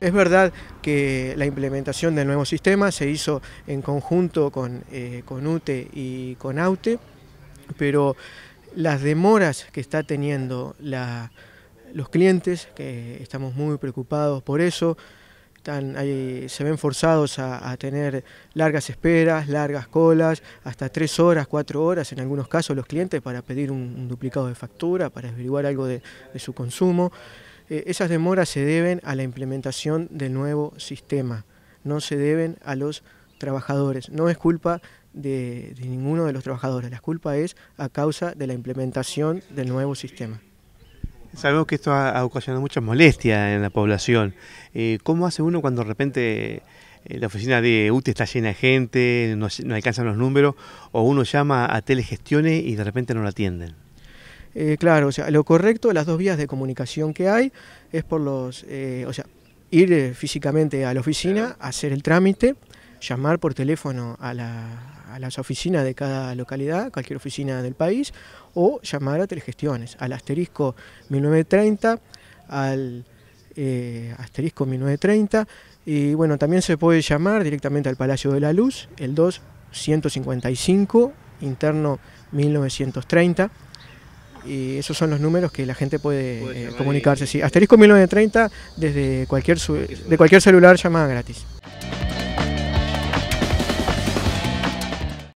Es verdad que la implementación del nuevo sistema se hizo en conjunto con, eh, UTE y con AUTE, pero las demoras que está teniendo los clientes, que estamos muy preocupados por eso, se ven forzados a, tener largas esperas, largas colas, hasta tres horas, cuatro horas en algunos casos los clientes para pedir un, duplicado de factura, para averiguar algo de su consumo. Eh, esas demoras se deben a la implementación del nuevo sistema, no se deben a los trabajadores. No es culpa de, ninguno de los trabajadores, la culpa es a causa de la implementación del nuevo sistema. Sabemos que esto ha, ocasionado muchas molestia en la población. Eh, ¿Cómo hace uno cuando de repente eh, la oficina de UTE está llena de gente, no, no alcanzan los números, o uno llama a telegestiones y de repente no la atienden? Eh, claro, o sea, lo correcto, las dos vías de comunicación que hay es por los, eh, o sea, ir eh, físicamente a la oficina, hacer el trámite, llamar por teléfono a, las oficinas de cada localidad, cualquier oficina del país, o llamar a Telegestiones, al asterisco 1930, al asterisco 1930, y bueno, también se puede llamar directamente al Palacio de la Luz, el 2155, interno 1930 y esos son los números que la gente puede, eh, comunicarse. Asterisco 1930 desde cualquier de cualquier celular llamada gratis.